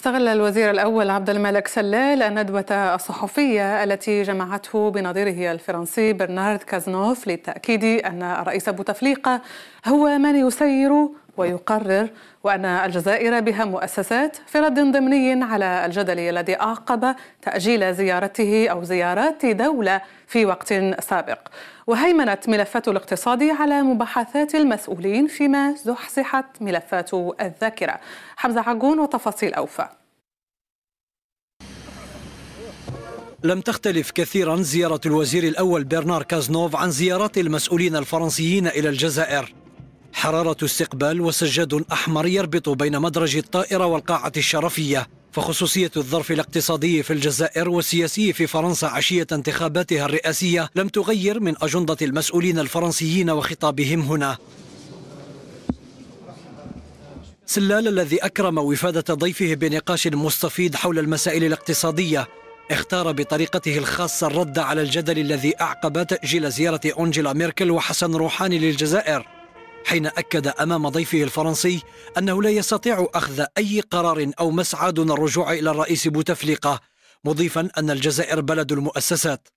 استغل الوزير الأول عبد الملك سلال الندوة الصحفية التي جمعته بنظيره الفرنسي برنارد كازنوف للتأكيد أن رئيس بوتفليقة هو من يسير ويقرر وأن الجزائر بها مؤسسات في رد ضمني على الجدل الذي أعقب تأجيل زيارته أو زيارات دولة في وقت سابق وهيمنت ملفات الاقتصاد على مباحثات المسؤولين فيما زحزحت ملفات الذاكرة حمزة عجون وتفاصيل أوفى لم تختلف كثيرا زيارة الوزير الأول برنار كازنوف عن زيارات المسؤولين الفرنسيين إلى الجزائر حرارة استقبال وسجاد أحمر يربط بين مدرج الطائرة والقاعة الشرفية فخصوصية الظرف الاقتصادي في الجزائر والسياسي في فرنسا عشية انتخاباتها الرئاسية لم تغير من أجندة المسؤولين الفرنسيين وخطابهم هنا سلال الذي أكرم وفادة ضيفه بنقاش مستفيض حول المسائل الاقتصادية اختار بطريقته الخاصة الرد على الجدل الذي أعقب تأجيل زيارة أنجيلا ميركل وحسن روحاني للجزائر حين اكد امام ضيفه الفرنسي انه لا يستطيع اخذ اي قرار او مسعى دون الرجوع الى الرئيس بوتفليقه مضيفا ان الجزائر بلد المؤسسات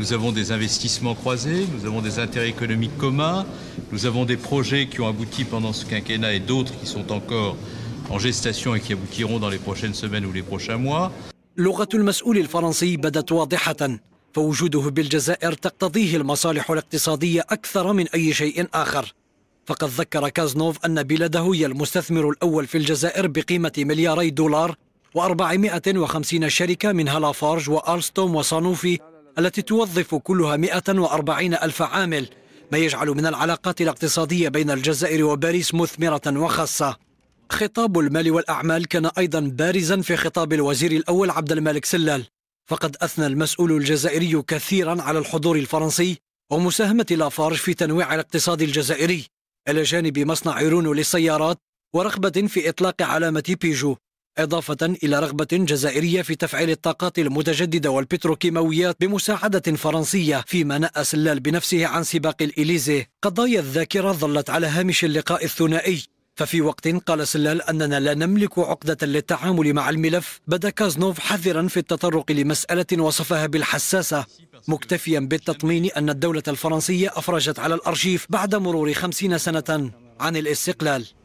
Nous avons des investissements croisés, nous avons des intérêts économiques communs, nous avons des projets qui ont abouti pendant ce quinquennat et d'autres qui sont encore en gestation et qui aboutiront dans les prochaines semaines ou les prochains mois. لغة المسؤول الفرنسي بدت فوجوده بالجزائر تقتضيه المصالح الاقتصادية أكثر من أي شيء آخر فقد ذكر كازنوف أن بلاده هي المستثمر الأول في الجزائر بقيمة ملياري دولار و450 شركة منها لافارج وألستوم وصانوفي التي توظف كلها 140 ألف عامل ما يجعل من العلاقات الاقتصادية بين الجزائر وباريس مثمرة وخاصة خطاب المال والأعمال كان أيضا بارزا في خطاب الوزير الأول عبد الملك سلال فقد أثنى المسؤول الجزائري كثيرا على الحضور الفرنسي ومساهمة لافارج في تنويع الاقتصاد الجزائري إلى جانب مصنع رونو للسيارات ورغبة في إطلاق علامة بيجو إضافة إلى رغبة جزائرية في تفعيل الطاقات المتجددة والبتروكيماويات بمساعدة فرنسية فيما نأى سلال بنفسه عن سباق الإليزي قضايا الذاكرة ظلت على هامش اللقاء الثنائي ففي وقت قال سلال أننا لا نملك عقدة للتعامل مع الملف بدا كازنوف حذرا في التطرق لمسألة وصفها بالحساسة مكتفيا بالتطمين أن الدولة الفرنسية أفرجت على الأرشيف بعد مرور خمسين سنة عن الاستقلال